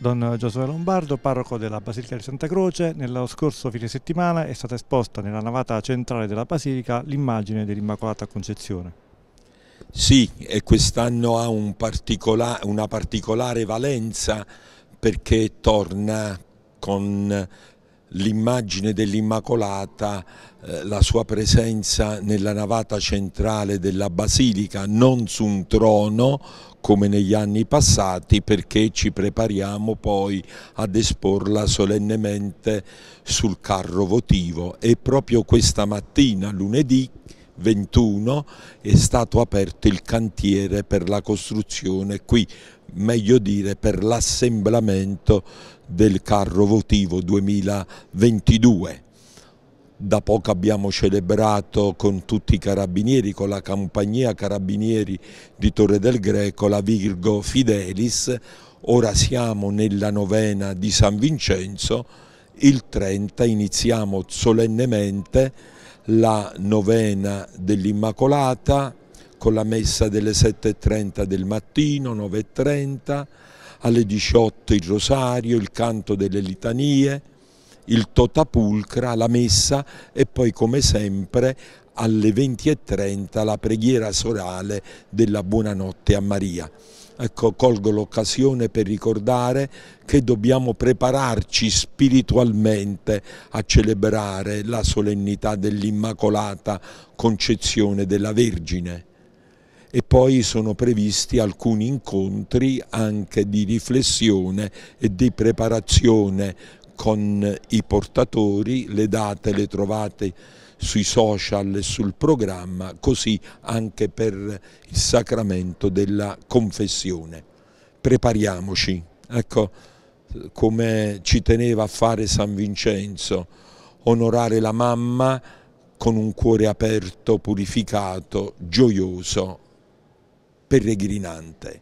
Don Giosuè Lombardo, parroco della Basilica di Santa Croce, nello scorso fine settimana è stata esposta nella navata centrale della Basilica l'immagine dell'Immacolata Concezione. Sì, e quest'anno ha un particola una particolare valenza perché torna con l'immagine dell'Immacolata, eh, la sua presenza nella navata centrale della Basilica, non su un trono come negli anni passati perché ci prepariamo poi ad esporla solennemente sul carro votivo e proprio questa mattina, lunedì, 21 è stato aperto il cantiere per la costruzione qui meglio dire per l'assemblamento del carro votivo 2022. Da poco abbiamo celebrato con tutti i carabinieri, con la compagnia carabinieri di Torre del Greco, la Virgo Fidelis, ora siamo nella novena di San Vincenzo, il 30 iniziamo solennemente la novena dell'Immacolata, con la messa delle 7.30 del mattino, 9.30, alle 18 il rosario, il canto delle litanie, il totapulcra, la messa e poi come sempre alle 20.30 la preghiera sorale della buonanotte a Maria. Ecco, colgo l'occasione per ricordare che dobbiamo prepararci spiritualmente a celebrare la solennità dell'Immacolata Concezione della Vergine e poi sono previsti alcuni incontri anche di riflessione e di preparazione con i portatori, le date le trovate sui social e sul programma, così anche per il sacramento della confessione. Prepariamoci, ecco come ci teneva a fare San Vincenzo, onorare la mamma con un cuore aperto, purificato, gioioso, peregrinante.